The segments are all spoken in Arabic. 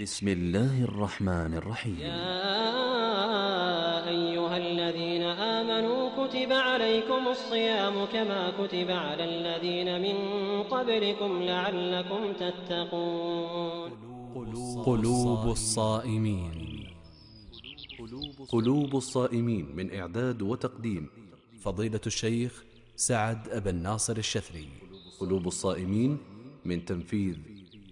بسم الله الرحمن الرحيم يا أيها الذين آمنوا كتب عليكم الصيام كما كتب على الذين من قبلكم لعلكم تتقون قلوب الصائمين قلوب الصائمين من إعداد وتقديم فضيلة الشيخ سعد أبا الناصر الشثري قلوب الصائمين من تنفيذ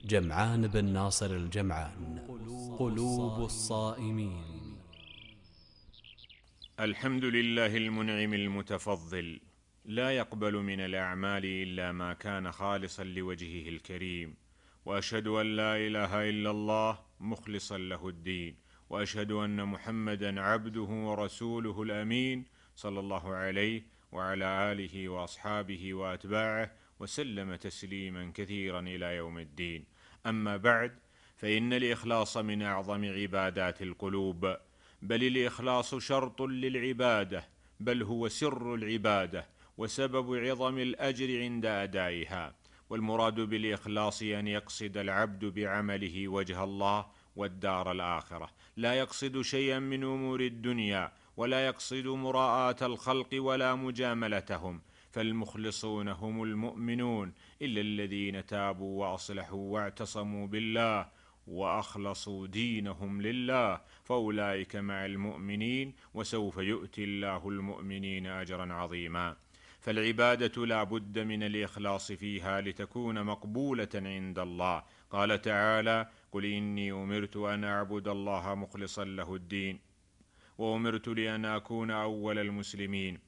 جمعان بن ناصر الجمعان قلوب الصائمين الحمد لله المنعم المتفضل لا يقبل من الاعمال الا ما كان خالصا لوجهه الكريم واشهد ان لا اله الا الله مخلصا له الدين واشهد ان محمدا عبده ورسوله الامين صلى الله عليه وعلى اله واصحابه واتباعه وسلم تسليما كثيرا الى يوم الدين اما بعد فان الاخلاص من اعظم عبادات القلوب بل الاخلاص شرط للعباده بل هو سر العباده وسبب عظم الاجر عند ادائها والمراد بالاخلاص ان يقصد العبد بعمله وجه الله والدار الاخره لا يقصد شيئا من امور الدنيا ولا يقصد مراءاه الخلق ولا مجاملتهم فالمخلصون هم المؤمنون الا الذين تابوا واصلحوا واعتصموا بالله واخلصوا دينهم لله فاولئك مع المؤمنين وسوف يؤتي الله المؤمنين اجرا عظيما فالعباده لا بد من الاخلاص فيها لتكون مقبوله عند الله قال تعالى قل اني امرت ان اعبد الله مخلصا له الدين وامرت لان اكون اول المسلمين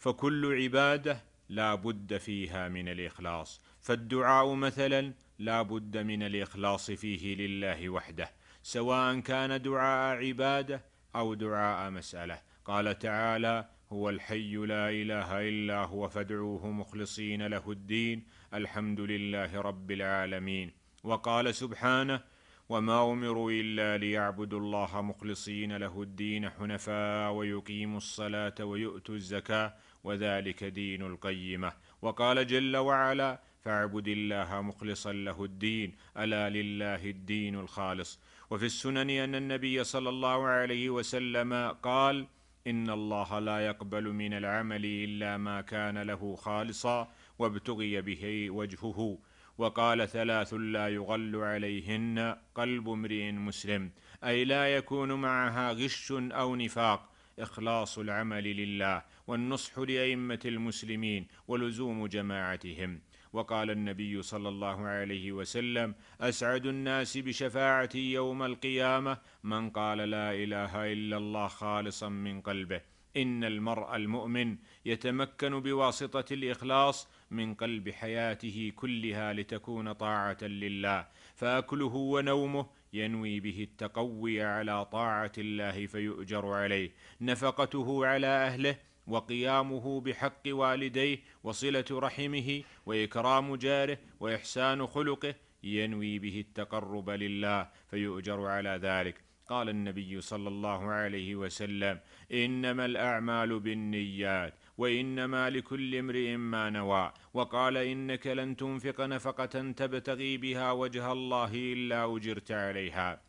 فكل عباده لا بد فيها من الاخلاص فالدعاء مثلا لا بد من الاخلاص فيه لله وحده سواء كان دعاء عباده او دعاء مساله قال تعالى هو الحي لا اله الا هو فادعوه مخلصين له الدين الحمد لله رب العالمين وقال سبحانه وما امروا الا ليعبدوا الله مخلصين له الدين حنفاء ويقيموا الصلاه ويؤتوا الزكاه وذلك دين القيمه وقال جل وعلا فاعبد الله مخلصا له الدين الا لله الدين الخالص وفي السنن ان النبي صلى الله عليه وسلم قال ان الله لا يقبل من العمل الا ما كان له خالصا وابتغي به وجهه وقال ثلاث لا يغل عليهن قلب امرئ مسلم اي لا يكون معها غش او نفاق اخلاص العمل لله والنصح لائمه المسلمين ولزوم جماعتهم وقال النبي صلى الله عليه وسلم اسعد الناس بشفاعتي يوم القيامه من قال لا اله الا الله خالصا من قلبه ان المرء المؤمن يتمكن بواسطه الاخلاص من قلب حياته كلها لتكون طاعه لله فاكله ونومه ينوي به التقوي على طاعه الله فيؤجر عليه نفقته على اهله وقيامه بحق والديه وصله رحمه واكرام جاره واحسان خلقه ينوي به التقرب لله فيؤجر على ذلك قال النبي صلى الله عليه وسلم انما الاعمال بالنيات وانما لكل امرئ ما نوى وقال انك لن تنفق نفقه تبتغي بها وجه الله الا اجرت عليها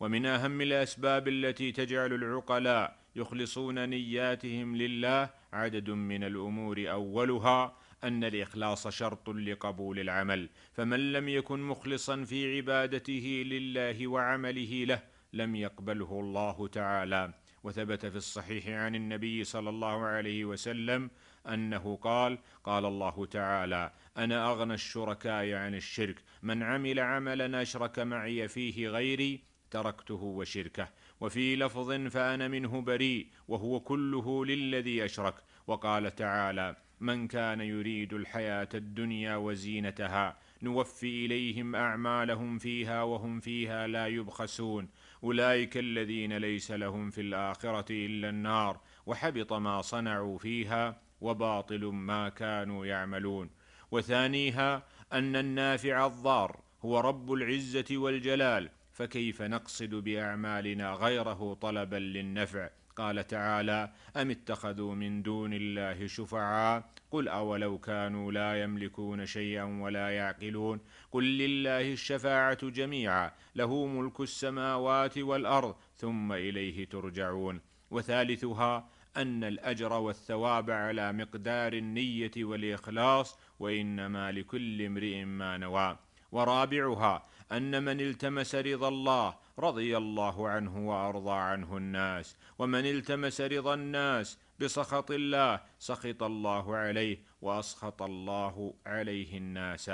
ومن اهم الاسباب التي تجعل العقلاء يخلصون نياتهم لله عدد من الامور اولها ان الاخلاص شرط لقبول العمل فمن لم يكن مخلصا في عبادته لله وعمله له لم يقبله الله تعالى وثبت في الصحيح عن النبي صلى الله عليه وسلم انه قال قال الله تعالى انا اغنى الشركاء عن الشرك من عمل عملا اشرك معي فيه غيري تركته وشركه وفي لفظ فانا منه بريء وهو كله للذي اشرك وقال تعالى من كان يريد الحياه الدنيا وزينتها نوفي اليهم اعمالهم فيها وهم فيها لا يبخسون اولئك الذين ليس لهم في الاخره الا النار وحبط ما صنعوا فيها وباطل ما كانوا يعملون وثانيها ان النافع الضار هو رب العزه والجلال فكيف نقصد باعمالنا غيره طلبا للنفع قال تعالى أم اتخذوا من دون الله شفعاء قل أولو كانوا لا يملكون شيئا ولا يعقلون قل لله الشفاعة جميعا له ملك السماوات والأرض ثم إليه ترجعون وثالثها أن الأجر والثواب على مقدار النية والإخلاص وإنما لكل امرئ ما نوى ورابعها ان من التمس رضا الله رضي الله عنه وارضى عنه الناس ومن التمس رضا الناس بسخط الله سخط الله عليه واسخط الله عليه الناس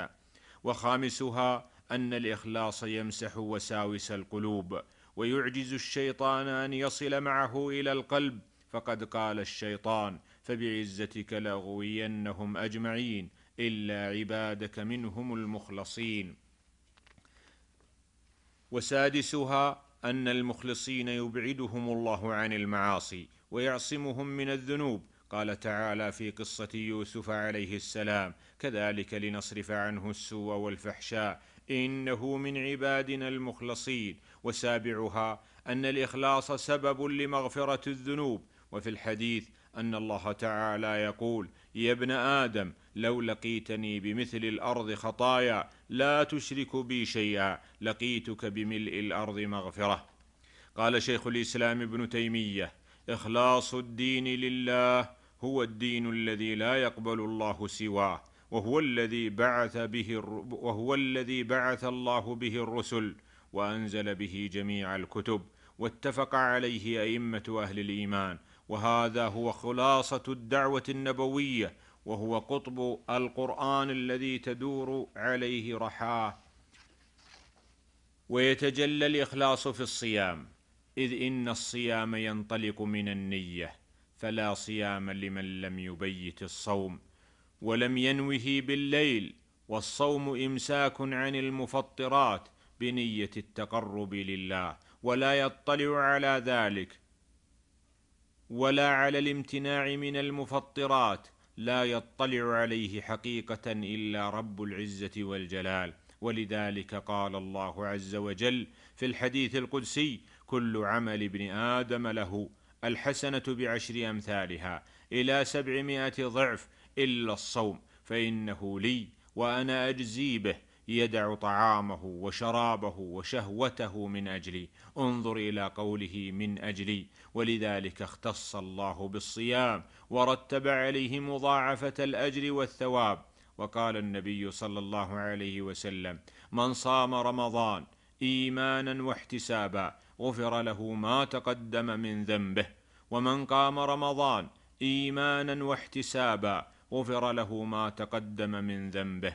وخامسها ان الاخلاص يمسح وساوس القلوب ويعجز الشيطان ان يصل معه الى القلب فقد قال الشيطان فبعزتك لاغوينهم اجمعين الا عبادك منهم المخلصين وسادسها ان المخلصين يبعدهم الله عن المعاصي ويعصمهم من الذنوب قال تعالى في قصه يوسف عليه السلام كذلك لنصرف عنه السوء والفحشاء انه من عبادنا المخلصين وسابعها ان الاخلاص سبب لمغفره الذنوب وفي الحديث ان الله تعالى يقول يا ابن ادم لو لقيتني بمثل الارض خطايا لا تشرك بي شيئا لقيتك بملء الارض مغفره قال شيخ الاسلام ابن تيميه اخلاص الدين لله هو الدين الذي لا يقبل الله سواه وهو الذي بعث به وهو الذي بعث الله به الرسل وانزل به جميع الكتب واتفق عليه ائمه اهل الايمان وهذا هو خلاصه الدعوه النبويه وهو قطب القران الذي تدور عليه رحاه ويتجلى الاخلاص في الصيام اذ ان الصيام ينطلق من النيه فلا صيام لمن لم يبيت الصوم ولم ينوه بالليل والصوم امساك عن المفطرات بنيه التقرب لله ولا يطلع على ذلك ولا على الامتناع من المفطرات لا يطلع عليه حقيقه الا رب العزه والجلال ولذلك قال الله عز وجل في الحديث القدسي كل عمل ابن ادم له الحسنه بعشر امثالها الى سبعمائه ضعف الا الصوم فانه لي وانا اجزي به يدع طعامه وشرابه وشهوته من اجلي انظر الى قوله من اجلي ولذلك اختص الله بالصيام ورتب عليه مضاعفه الاجر والثواب وقال النبي صلى الله عليه وسلم من صام رمضان ايمانا واحتسابا غفر له ما تقدم من ذنبه ومن قام رمضان ايمانا واحتسابا غفر له ما تقدم من ذنبه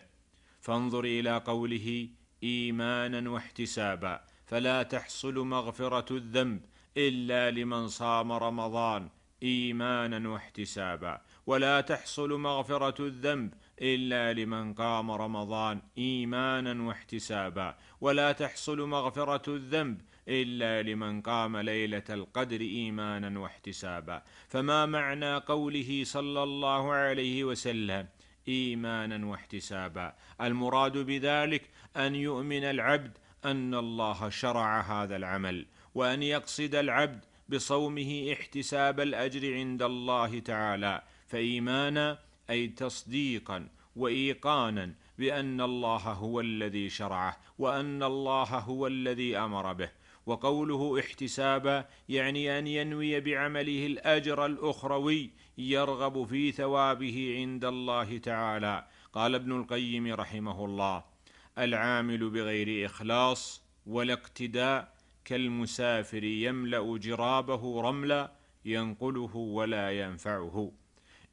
فانظر الى قوله ايمانا واحتسابا فلا تحصل مغفره الذنب الا لمن صام رمضان ايمانا واحتسابا ولا تحصل مغفره الذنب الا لمن قام رمضان ايمانا واحتسابا ولا تحصل مغفره الذنب الا لمن قام ليله القدر ايمانا واحتسابا فما معنى قوله صلى الله عليه وسلم ايمانا واحتسابا المراد بذلك ان يؤمن العبد ان الله شرع هذا العمل وان يقصد العبد بصومه احتساب الاجر عند الله تعالى فايمانا اي تصديقا وايقانا بان الله هو الذي شرعه وان الله هو الذي امر به وقوله احتسابا يعني ان ينوي بعمله الاجر الاخروي يرغب في ثوابه عند الله تعالى قال ابن القيم رحمه الله العامل بغير اخلاص ولا اقتداء كالمسافر يملا جرابه رملا ينقله ولا ينفعه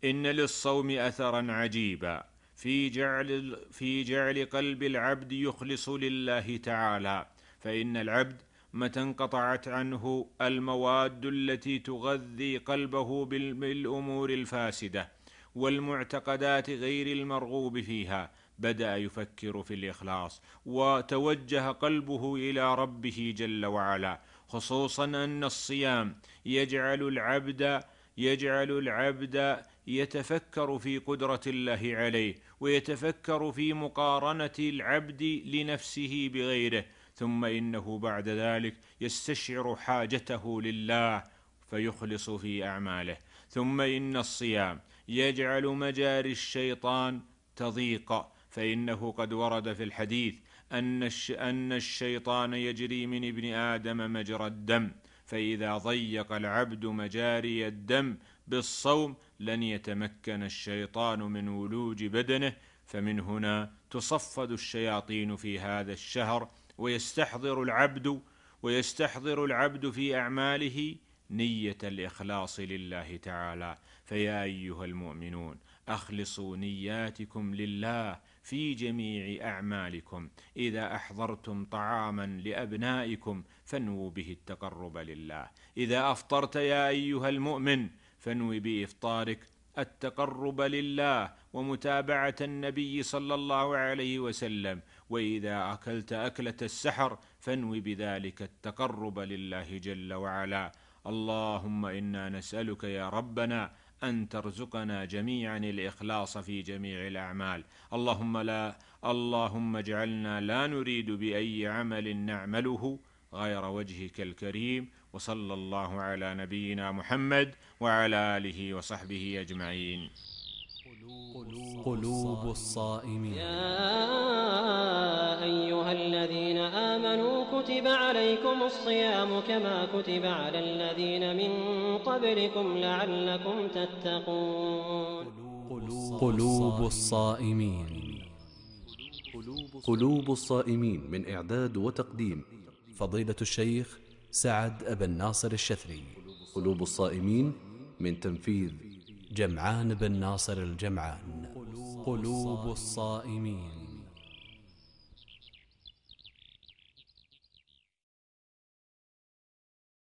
ان للصوم اثرا عجيبا في جعل في جعل قلب العبد يخلص لله تعالى فان العبد متى انقطعت عنه المواد التي تغذي قلبه بالامور الفاسده والمعتقدات غير المرغوب فيها بدا يفكر في الاخلاص وتوجه قلبه الى ربه جل وعلا خصوصا ان الصيام يجعل العبد يجعل العبد يتفكر في قدره الله عليه ويتفكر في مقارنه العبد لنفسه بغيره ثم انه بعد ذلك يستشعر حاجته لله فيخلص في اعماله ثم ان الصيام يجعل مجاري الشيطان تضيق فانه قد ورد في الحديث ان ان الشيطان يجري من ابن ادم مجرى الدم فاذا ضيق العبد مجاري الدم بالصوم لن يتمكن الشيطان من ولوج بدنه فمن هنا تصفد الشياطين في هذا الشهر ويستحضر العبد ويستحضر العبد في اعماله نيه الاخلاص لله تعالى فيا ايها المؤمنون اخلصوا نياتكم لله في جميع اعمالكم اذا احضرتم طعاما لابنائكم فانووا به التقرب لله اذا افطرت يا ايها المؤمن فانو بافطارك التقرب لله ومتابعه النبي صلى الله عليه وسلم واذا اكلت اكله السحر فانو بذلك التقرب لله جل وعلا اللهم انا نسالك يا ربنا ان ترزقنا جميعا الاخلاص في جميع الاعمال اللهم لا اللهم اجعلنا لا نريد باي عمل نعمله غير وجهك الكريم وصلى الله على نبينا محمد وعلى آله وصحبه أجمعين قلوب الصائمين يا أيها الذين آمنوا كتب عليكم الصيام كما كتب على الذين من قبلكم لعلكم تتقون قلوب الصائمين قلوب الصائمين من إعداد وتقديم فضيلة الشيخ سعد أبا الناصر الشثري قلوب الصائمين من تنفيذ جمعان بن ناصر الجمعان قلوب الصائمين